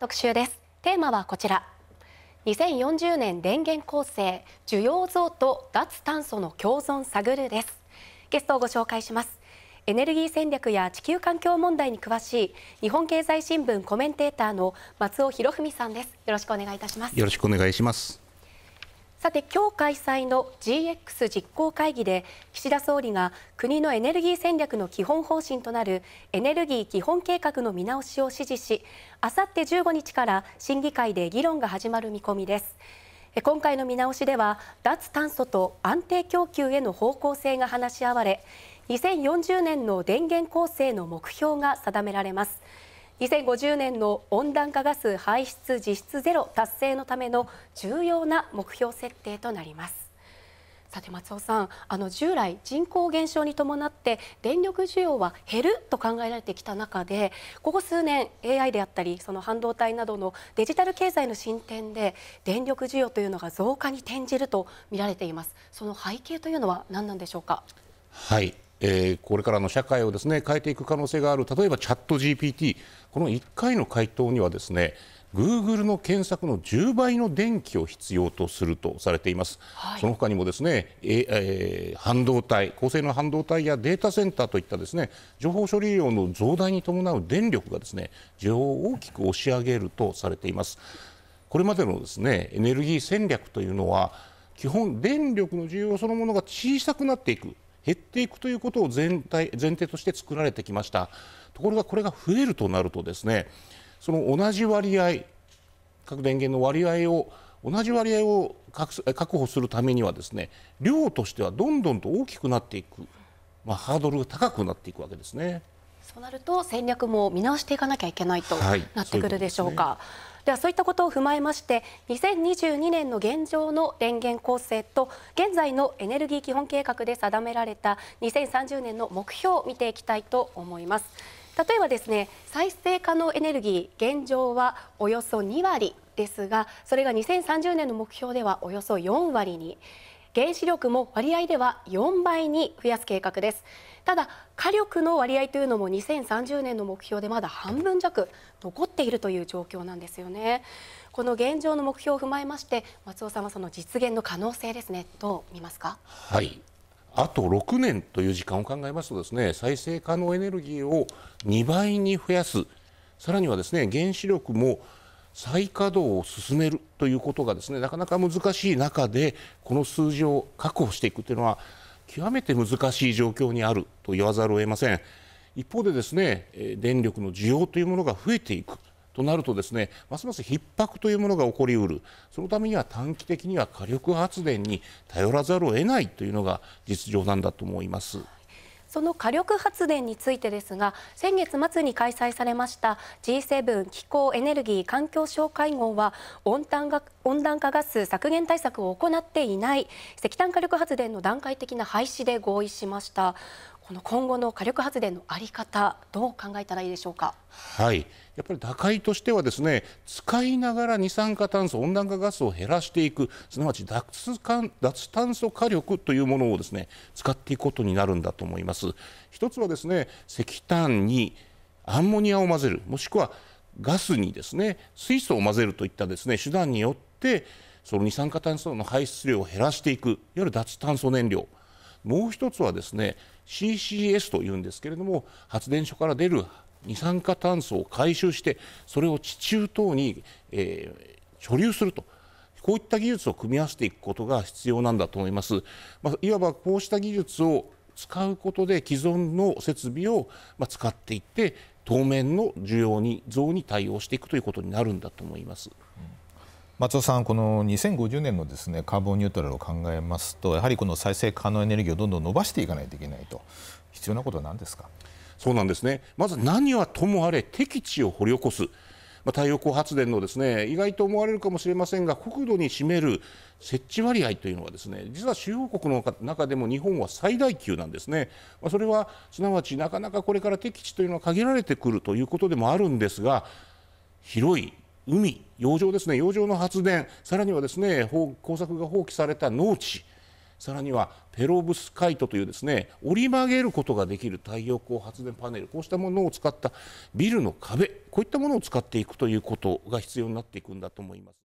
特集ですテーマはこちら2040年電源構成需要増と脱炭素の共存探るですゲストをご紹介しますエネルギー戦略や地球環境問題に詳しい日本経済新聞コメンテーターの松尾博文さんですよろしくお願いいたしますよろしくお願いしますさて今日開催の GX 実行会議で岸田総理が国のエネルギー戦略の基本方針となるエネルギー基本計画の見直しを指示しあさって15日から審議会で議論が始まる見込みです今回の見直しでは脱炭素と安定供給への方向性が話し合われ2040年の電源構成の目標が定められます2050年の温暖化ガス排出実質ゼロ達成のための重要な目標設定となります。さて松尾さんあの従来人口減少に伴って電力需要は減ると考えられてきた中でここ数年 AI であったりその半導体などのデジタル経済の進展で電力需要というのが増加に転じると見られていますその背景というのは何なんでしょうかはい、えー、これからの社会をですね変えていく可能性がある例えばチャット GPT この1回の回答にはですね、グーグルの検索の10倍の電気を必要とするとされています、はい、その他にもですね、ええー、半導体高性能半導体やデータセンターといったですね情報処理量の増大に伴う電力がですね需要を大きく押し上げるとされていますこれまでのですねエネルギー戦略というのは基本電力の需要そのものが小さくなっていく減っていくということを全体前提として作られてきましたところがこれが増えるとなるとですねその同じ割合各電源の割合を同じ割合を確保するためにはですね量としてはどんどんと大きくなっていく、まあ、ハードルが高くなっていくわけですね。そうなると戦略も見直していかなきゃいけないとなってくるでしょうか。はい、で、はそういったことを踏まえまして2022年の現状の電源構成と現在のエネルギー基本計画で定められた2030年の目標を見ていきたいと思います例えばですね再生可能エネルギー現状はおよそ2割ですがそれが2030年の目標ではおよそ4割に原子力も割合では4倍に増やす計画ですただ火力の割合というのも2030年の目標でまだ半分弱残っているという状況なんですよねこの現状の目標を踏まえまして松尾さんはその実現の可能性ですねどう見ますかはいあと6年という時間を考えますとですね再生可能エネルギーを2倍に増やすさらにはですね原子力も再稼働を進めるということがですねなかなか難しい中でこの数字を確保していくというのは極めて難しい状況にあると言わざるを得ません一方でですね電力の需要というものが増えていくとなるとですねますます逼迫というものが起こりうるそのためには短期的には火力発電に頼らざるを得ないというのが実情なんだと思います。その火力発電についてですが先月末に開催されました G7 気候エネルギー環境省会合は温暖化温暖化ガス削減対策を行っていない石炭火力発電の段階的な廃止で合意しましたこの今後の火力発電のあり方どう考えたらいいでしょうか。はい、やっぱり打開としてはですね使いながら二酸化炭素温暖化ガスを減らしていくすなわち脱炭素火力というものをですね使っていくことになるんだと思います。一つはですね石炭にアンモニアを混ぜるもしくはガスにですね水素を混ぜるといったですね手段によってその二酸化炭素の排出量を減らしていくいわゆる脱炭素燃料もう一つはですね CCS というんですけれども発電所から出る二酸化炭素を回収してそれを地中等に、えー、貯留するとこういった技術を組み合わせていくことが必要なんだと思います。まあ、いわばこうした技術を使うことで既存の設備を使っていって当面の需要に増に対応していくということになるんだと思います。うん松尾さん、この2050年のですねカーボンニュートラルを考えますと、やはりこの再生可能エネルギーをどんどん伸ばしていかないといけないと、必要なことは何ですかそうなんですね、まず何はともあれ、敵地を掘り起こす。まあ、太陽光発電のですね意外と思われるかもしれませんが国土に占める設置割合というのはですね実は主要国の中でも日本は最大級なんですね、まあ、それはすなわちなかなかこれから敵地というのは限られてくるということでもあるんですが広い海、洋上ですね洋上の発電さらにはですね耕作が放棄された農地さらにはペロブスカイトというですね折り曲げることができる太陽光発電パネルこうしたものを使ったビルの壁こういったものを使っていくということが必要になっていくんだと思います。